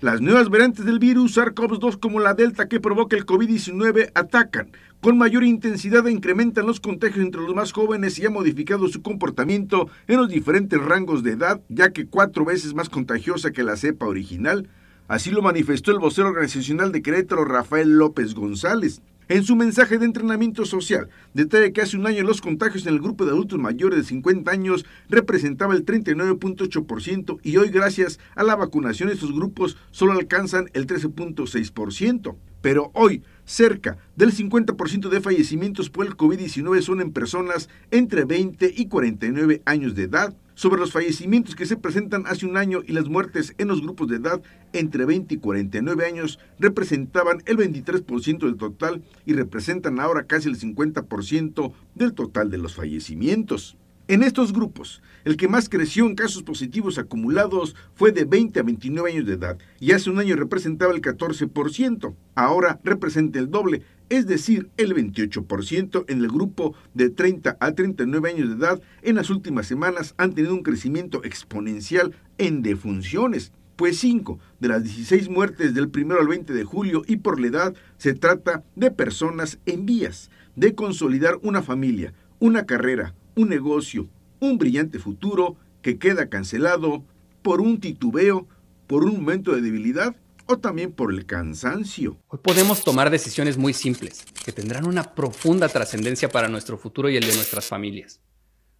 Las nuevas variantes del virus SARS-CoV-2 como la Delta que provoca el COVID-19 atacan con mayor intensidad e incrementan los contagios entre los más jóvenes y ha modificado su comportamiento en los diferentes rangos de edad, ya que cuatro veces más contagiosa que la cepa original. Así lo manifestó el vocero organizacional de Querétaro, Rafael López González. En su mensaje de entrenamiento social, detalla que hace un año los contagios en el grupo de adultos mayores de 50 años representaba el 39.8% y hoy gracias a la vacunación estos grupos solo alcanzan el 13.6%. Pero hoy, cerca del 50% de fallecimientos por el COVID-19 son en personas entre 20 y 49 años de edad sobre los fallecimientos que se presentan hace un año y las muertes en los grupos de edad entre 20 y 49 años representaban el 23% del total y representan ahora casi el 50% del total de los fallecimientos. En estos grupos, el que más creció en casos positivos acumulados fue de 20 a 29 años de edad y hace un año representaba el 14%, ahora representa el doble, es decir, el 28% en el grupo de 30 a 39 años de edad en las últimas semanas han tenido un crecimiento exponencial en defunciones, pues 5 de las 16 muertes del 1 al 20 de julio y por la edad se trata de personas en vías de consolidar una familia, una carrera, un negocio, un brillante futuro que queda cancelado por un titubeo, por un momento de debilidad o también por el cansancio. Hoy podemos tomar decisiones muy simples que tendrán una profunda trascendencia para nuestro futuro y el de nuestras familias,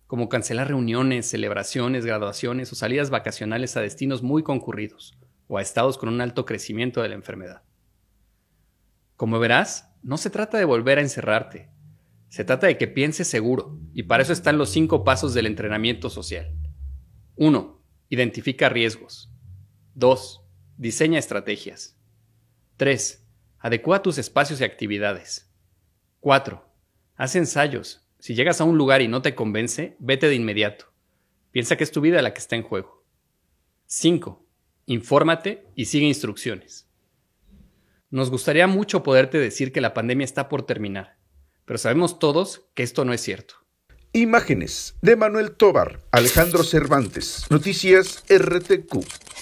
como cancelar reuniones, celebraciones, graduaciones o salidas vacacionales a destinos muy concurridos o a estados con un alto crecimiento de la enfermedad. Como verás, no se trata de volver a encerrarte, se trata de que pienses seguro, y para eso están los cinco pasos del entrenamiento social. 1. Identifica riesgos. 2. Diseña estrategias. 3. Adecua tus espacios y actividades. 4. Haz ensayos. Si llegas a un lugar y no te convence, vete de inmediato. Piensa que es tu vida la que está en juego. 5. Infórmate y sigue instrucciones. Nos gustaría mucho poderte decir que la pandemia está por terminar pero sabemos todos que esto no es cierto. Imágenes de Manuel Tobar, Alejandro Cervantes, Noticias RTQ.